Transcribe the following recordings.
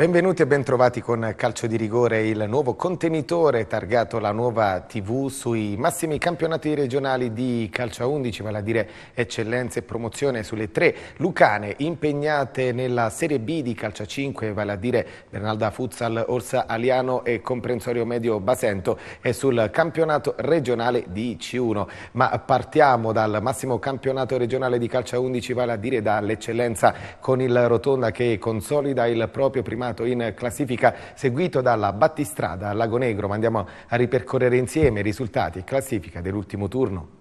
Benvenuti e bentrovati con Calcio di Rigore, il nuovo contenitore targato alla nuova TV sui massimi campionati regionali di calcio a 11, vale a dire eccellenza e promozione sulle tre lucane impegnate nella Serie B di calcio a 5, vale a dire Bernalda Futsal, Orsa Aliano e Comprensorio Medio Basento e sul campionato regionale di C1. Ma partiamo dal massimo campionato regionale di calcio a 11, vale a dire dall'eccellenza con il Rotonda che consolida il proprio primato posizionato in classifica seguito dalla Battistrada a Lago Negro. Ma andiamo a ripercorrere insieme i risultati e classifica dell'ultimo turno.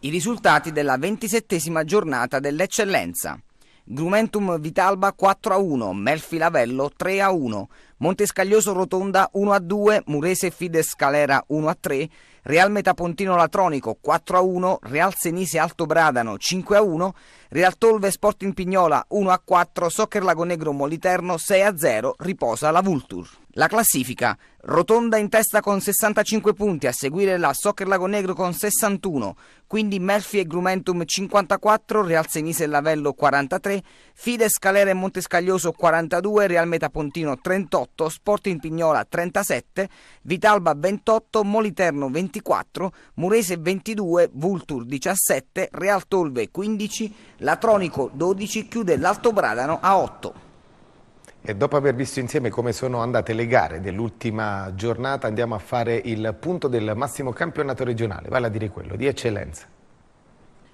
I risultati della ventisettesima giornata dell'eccellenza. Grumentum Vitalba 4 a 1, Melfi Lavello 3 a 1, Montescaglioso Rotonda 1 a 2, Murese Fides Calera 1 a 3, Real Metapontino Latronico 4 a 1, Real Senise Alto Bradano 5 a 1, Real Tolve Sporting Pignola 1 a 4, Soccer Lagonegro Moliterno 6 a 0, riposa la Vultur. La classifica, Rotonda in testa con 65 punti, a seguire la Soccer Lago Negro con 61, quindi Murphy e Grumentum 54, Real Senise e Lavello 43, Fides Calera e Montescaglioso 42, Real Metapontino 38, Sporting Pignola 37, Vitalba 28, Moliterno 24, Murese 22, Vultur 17, Real Tolve 15, Latronico 12, chiude l'Alto Bradano a 8. E dopo aver visto insieme come sono andate le gare dell'ultima giornata andiamo a fare il punto del massimo campionato regionale, vale a dire quello di eccellenza.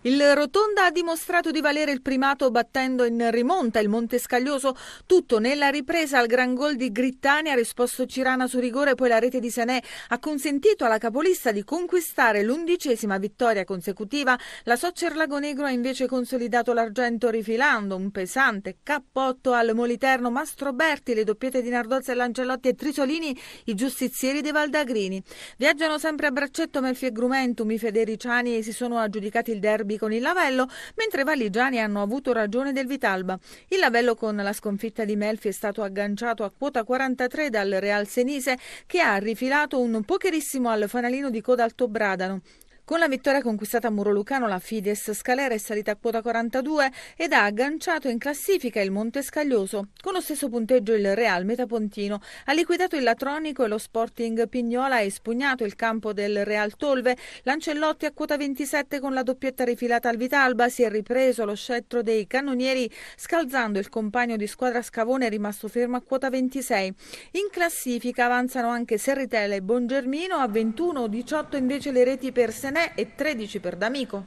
Il Rotonda ha dimostrato di valere il primato battendo in rimonta il Montescaglioso, tutto nella ripresa al gran gol di Grittani ha risposto Cirana su rigore, poi la rete di Sanè ha consentito alla capolista di conquistare l'undicesima vittoria consecutiva, la Soccer Lagonegro ha invece consolidato l'argento rifilando un pesante cappotto al Moliterno Mastroberti, le doppiette di Nardozza e Lancelotti e Trisolini, i giustizieri dei Valdagrini. Viaggiano sempre a braccetto Melfi e Grumentumi, Federiciani e si sono aggiudicati il derby Napoli con il Lavello, mentre i valigiani hanno avuto ragione del Vitalba. Il Lavello con la sconfitta di Melfi è stato agganciato a quota 43 dal Real Senise che ha rifilato un pocherissimo al fanalino di Codalto Bradano. Con la vittoria conquistata a Murolucano la Fides Scalera è salita a quota 42 ed ha agganciato in classifica il Monte Scaglioso. Con lo stesso punteggio il Real Metapontino ha liquidato il Latronico e lo Sporting Pignola ha espugnato il campo del Real Tolve. Lancellotti a quota 27 con la doppietta rifilata al Vitalba si è ripreso lo scettro dei cannonieri scalzando il compagno di squadra Scavone rimasto fermo a quota 26. In classifica avanzano anche Serritella e Bongermino a 21, 18 invece le reti per Senè Udine e 13 per D'Amico.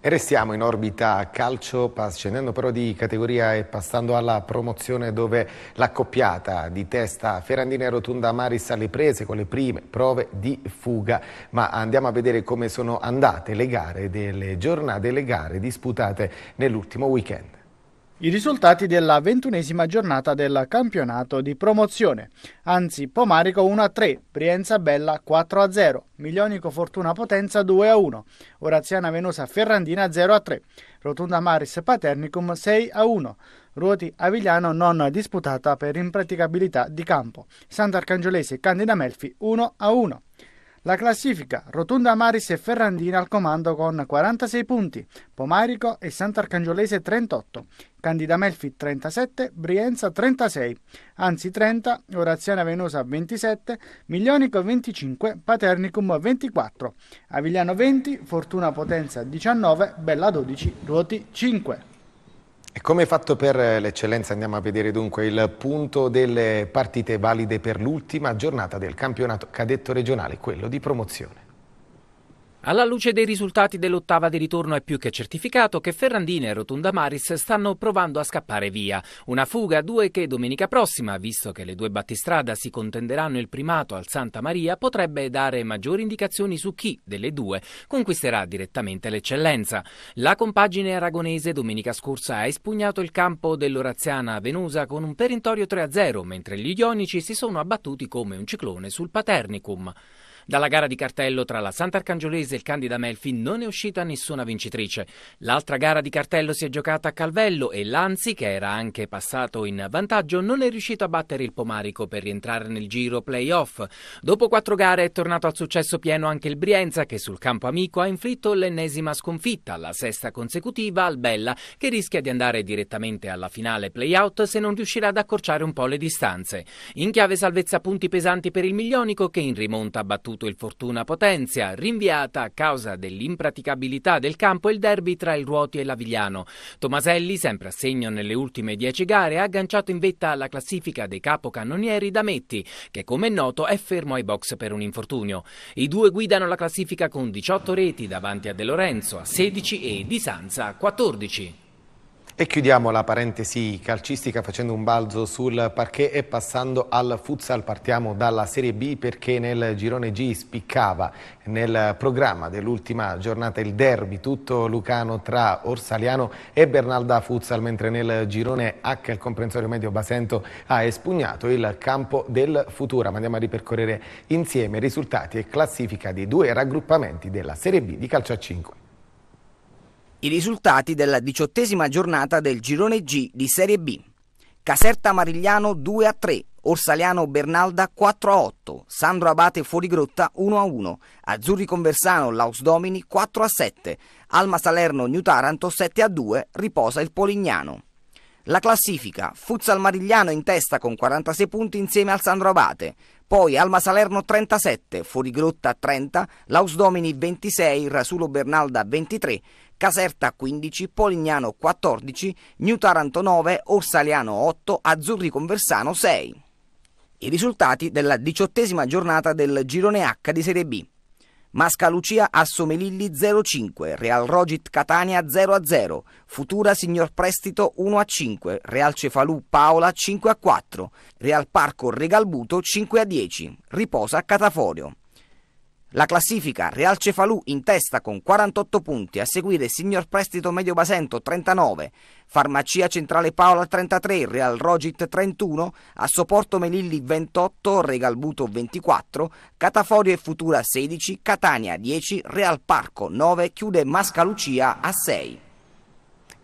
E restiamo in orbita calcio, scendendo però di categoria e passando alla promozione dove l'accoppiata di testa Ferrandina e Rotunda Maris alle prese con le prime prove di fuga. Ma andiamo a vedere come sono andate le gare delle giornate, le gare disputate nell'ultimo weekend. I risultati della ventunesima giornata del campionato di promozione. Anzi, Pomarico 1-3, Brienza Bella 4-0, Miglionico Fortuna Potenza 2-1, Oraziana Venosa Ferrandina 0-3, Rotunda Maris Paternicum 6-1, Ruoti Avigliano non disputata per impraticabilità di campo, Sant'Arcangiolese Candida Melfi 1-1. La classifica, Rotonda Amaris e Ferrandina al comando con 46 punti, Pomarico e Sant'Arcangiolese 38, Candida Melfi 37, Brienza 36, Anzi 30, Oraziana Venosa 27, Miglionico 25, Paternicum 24, Avigliano 20, Fortuna Potenza 19, Bella 12, Ruoti 5. E come fatto per eh, l'eccellenza andiamo a vedere dunque il punto delle partite valide per l'ultima giornata del campionato cadetto regionale, quello di promozione. Alla luce dei risultati dell'ottava di ritorno è più che certificato che Ferrandini e Rotunda Maris stanno provando a scappare via. Una fuga a due che domenica prossima, visto che le due battistrada si contenderanno il primato al Santa Maria, potrebbe dare maggiori indicazioni su chi delle due conquisterà direttamente l'eccellenza. La compagine aragonese domenica scorsa ha espugnato il campo dell'Oraziana Venusa con un perentorio 3-0, mentre gli ionici si sono abbattuti come un ciclone sul Paternicum. Dalla gara di cartello tra la Sant'Arcangiolese e il Candida Melfi non è uscita nessuna vincitrice. L'altra gara di cartello si è giocata a Calvello e l'Anzi, che era anche passato in vantaggio, non è riuscito a battere il Pomarico per rientrare nel giro playoff. Dopo quattro gare è tornato al successo pieno anche il Brienza, che sul campo amico ha inflitto l'ennesima sconfitta, la sesta consecutiva al Bella, che rischia di andare direttamente alla finale playout se non riuscirà ad accorciare un po' le distanze. In chiave salvezza punti pesanti per il Miglionico, che in rimonta ha battuto avuto il Fortuna Potenza, rinviata a causa dell'impraticabilità del campo il derby tra il Ruoti e l'Avigliano. Tomaselli, sempre a segno nelle ultime dieci gare, ha agganciato in vetta alla classifica dei capocannonieri Dametti, che come è noto è fermo ai box per un infortunio. I due guidano la classifica con 18 reti davanti a De Lorenzo a 16 e Di Sanza a 14. E chiudiamo la parentesi calcistica facendo un balzo sul parquet e passando al futsal. Partiamo dalla Serie B perché nel girone G spiccava nel programma dell'ultima giornata il derby tutto lucano tra Orsaliano e Bernalda Futsal, mentre nel girone H il comprensorio medio Basento ha espugnato il campo del Futura. Ma andiamo a ripercorrere insieme risultati e classifica dei due raggruppamenti della Serie B di calcio a 5. I risultati della diciottesima giornata del girone G di Serie B. Caserta Marigliano 2 a 3, Orsaliano Bernalda 4 a 8, Sandro Abate Fuorigrotta 1 a 1, Azzurri Conversano Lausdomini 4 a 7, Alma Salerno New Taranto 7 a 2, riposa il Polignano. La classifica, Futsal Marigliano in testa con 46 punti insieme al Sandro Abate, poi Alma Salerno 37, Fuorigrotta 30, Lausdomini 26, Rasulo Bernalda 23, Caserta 15, Polignano 14, New Taranto 9, Orsaliano 8, Azzurri Conversano 6. I risultati della diciottesima giornata del girone H di Serie B. Mascalucia Assomelilli 0-5, Real Rogit Catania 0-0, Futura Signor Prestito 1-5, Real Cefalù Paola 5-4, Real Parco Regalbuto 5-10, Riposa Cataforio. La classifica Real Cefalù in testa con 48 punti, a seguire Signor Prestito Medio Basento 39, Farmacia Centrale Paola 33, Real Rogit 31, Assoporto Melilli 28, Regalbuto 24, Cataforio e Futura 16, Catania 10, Real Parco 9, chiude Mascalucia a 6.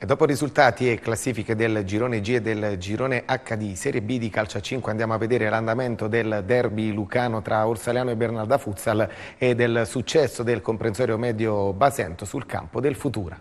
E dopo risultati e classifiche del girone G e del girone H di Serie B di calcio a 5 andiamo a vedere l'andamento del derby lucano tra Orsaliano e Bernarda Futsal e del successo del comprensorio medio Basento sul campo del Futura.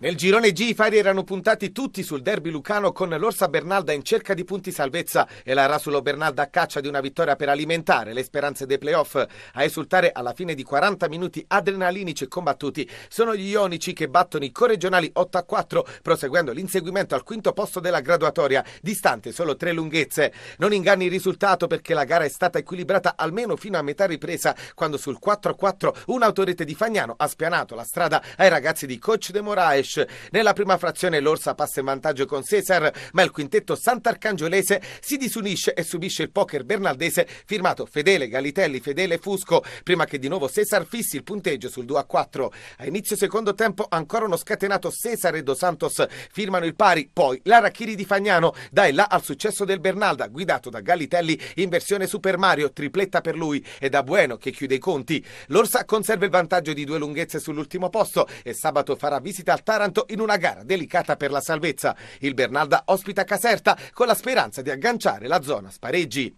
Nel girone G i fari erano puntati tutti sul derby lucano con l'Orsa Bernalda in cerca di punti salvezza e la Rasulo Bernalda a caccia di una vittoria per alimentare le speranze dei playoff. A esultare alla fine di 40 minuti adrenalinici e combattuti sono gli ionici che battono i corregionali 8 a 4 proseguendo l'inseguimento al quinto posto della graduatoria, distante solo tre lunghezze. Non inganni il risultato perché la gara è stata equilibrata almeno fino a metà ripresa quando sul 4 a 4 un'autorete di Fagnano ha spianato la strada ai ragazzi di Coach De Moraes Bangladesh. Nella prima frazione l'Orsa passa in vantaggio con Cesar, ma il quintetto sant'arcangiolese si disunisce e subisce il poker bernaldese firmato Fedele, Galitelli, Fedele, Fusco, prima che di nuovo Cesar fissi il punteggio sul 2 a 4. A inizio secondo tempo ancora uno scatenato Cesar e Dos Santos firmano il pari, poi l'Arachiri di Fagnano dà il là al successo del Bernalda, guidato da Galitelli in versione Super Mario, tripletta per lui e da Bueno che chiude i conti. L'Orsa conserva il vantaggio di due lunghezze sull'ultimo posto e sabato farà visita al Tar Taranto in una gara delicata per la salvezza. Il Bernalda ospita Caserta con la speranza di agganciare la zona spareggi.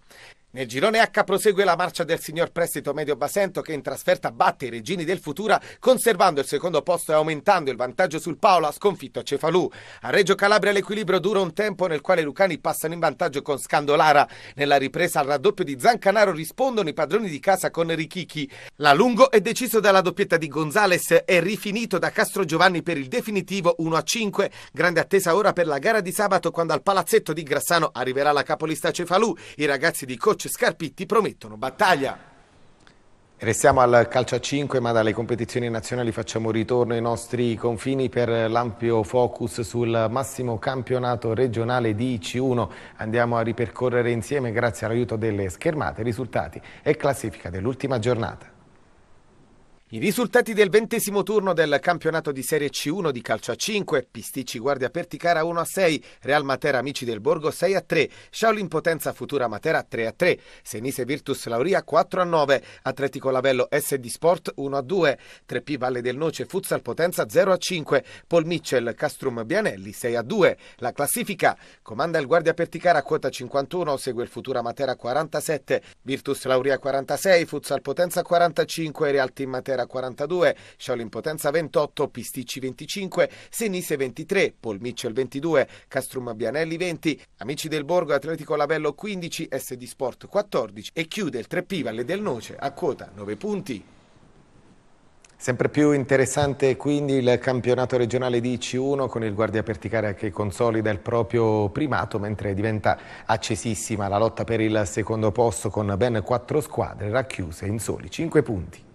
Nel girone H prosegue la marcia del signor Prestito Medio Basento che in trasferta batte i Regini del Futura conservando il secondo posto e aumentando il vantaggio sul Paola sconfitto a Cefalù. A Reggio Calabria l'equilibrio dura un tempo nel quale i Lucani passano in vantaggio con Scandolara. Nella ripresa al raddoppio di Zancanaro rispondono i padroni di casa con Richichi. La Lungo è deciso dalla doppietta di Gonzales e rifinito da Castro Giovanni per il definitivo 1-5. Grande attesa ora per la gara di sabato quando al palazzetto di Grassano arriverà la capolista Cefalù. I ragazzi di Coach Bonucci e Scarpitti promettono battaglia. Restiamo al calcio a 5, ma dalle competizioni nazionali facciamo ritorno ai nostri confini per l'ampio focus sul massimo campionato regionale di C1. Andiamo a ripercorrere insieme, grazie all'aiuto delle schermate, risultati e classifica dell'ultima giornata. I risultati del ventesimo turno del campionato di Serie C1 di calcio a 5, Pisticci Guardia Perticara 1 a 6, Real Matera Amici del Borgo 6 a 3, Shaolin Potenza Futura Matera 3 a 3, Senise Virtus Lauria 4 a 9, Atletico Lavello SD Sport 1 a 2, 3P Valle del Noce Futsal Potenza 0 a 5, Paul Mitchell Castrum Bianelli 6 a 2. La classifica comanda il Guardia Perticara quota 51, segue il Futura Matera 47, Virtus Lauria 46, Futsal Potenza 45, Real Team Matera Matera 42, Scioli Potenza 28, Pisticci 25, Senise 23, Polmicel 22, Castrum Abbianelli 20, Amici del Borgo Atletico Lavello 15, SD Sport 14 e chiude il 3 P Valle del Noce a quota 9 punti. Sempre più interessante quindi il campionato regionale di C1 con il Guardia Perticaria che consolida il proprio primato mentre diventa accesissima la lotta per il secondo posto con ben quattro squadre racchiuse in soli 5 punti.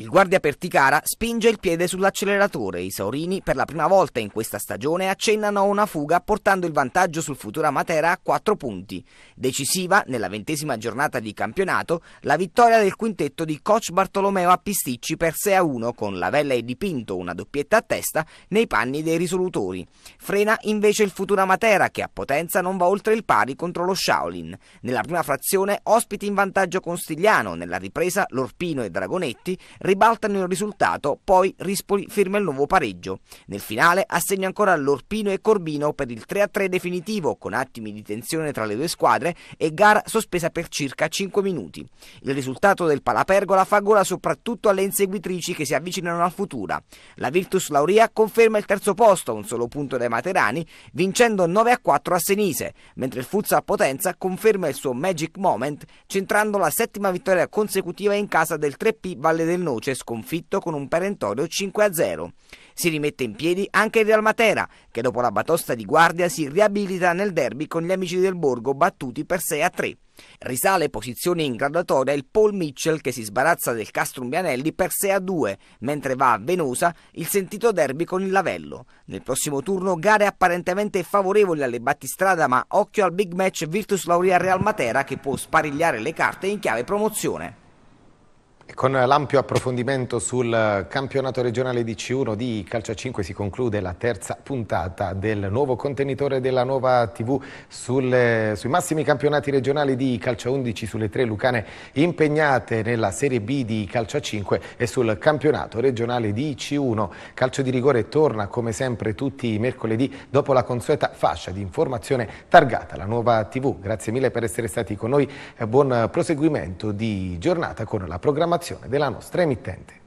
Il guardia Perticara spinge il piede sull'acceleratore. I Saurini per la prima volta in questa stagione accennano a una fuga portando il vantaggio sul Futura Matera a quattro punti. Decisiva nella ventesima giornata di campionato la vittoria del quintetto di coach Bartolomeo a Pisticci per 6 a 1 con Lavella e Dipinto una doppietta a testa nei panni dei risolutori. Frena invece il Futura Matera che a potenza non va oltre il pari contro lo Shaolin. Nella prima frazione ospiti in vantaggio Constigliano, nella ripresa Lorpino e Dragonetti ribaltano il risultato, poi Rispoli firma il nuovo pareggio. Nel finale assegna ancora Lorpino e Corbino per il 3-3 definitivo, con attimi di tensione tra le due squadre e gara sospesa per circa 5 minuti. Il risultato del Palapergola fa gola soprattutto alle inseguitrici che si avvicinano al Futura. La Virtus Lauria conferma il terzo posto, un solo punto dai Materani, vincendo 9-4 a Senise, mentre il Futsal Potenza conferma il suo magic moment, centrando la settima vittoria consecutiva in casa del 3P Valle del Nord. Croce, cioè sconfitto con un perentorio 5-0. Si rimette in piedi anche il Real Matera, che dopo la batosta di guardia si riabilita nel derby con gli amici del Borgo battuti per 6-3. Risale posizione in graduatoria il Paul Mitchell che si sbarazza del Castrum Bianelli per 6 a 2, mentre va a Venosa il sentito derby con il Lavello. Nel prossimo turno gare apparentemente favorevoli alle battistrada, ma occhio al big match Virtus Lauria Real Matera che può sparigliare le carte in chiave promozione. Con l'ampio approfondimento sul campionato regionale di C1 di Calcio 5 si conclude la terza puntata del nuovo contenitore della nuova TV sulle, sui massimi campionati regionali di Calcio 11 sulle tre lucane impegnate nella Serie B di Calcio 5 e sul campionato regionale di C1. Calcio di rigore torna come sempre tutti i mercoledì dopo la consueta fascia di informazione targata la nuova TV. Grazie mille per essere stati con noi, buon proseguimento di giornata con la programmazione programmazione della nostra emittente.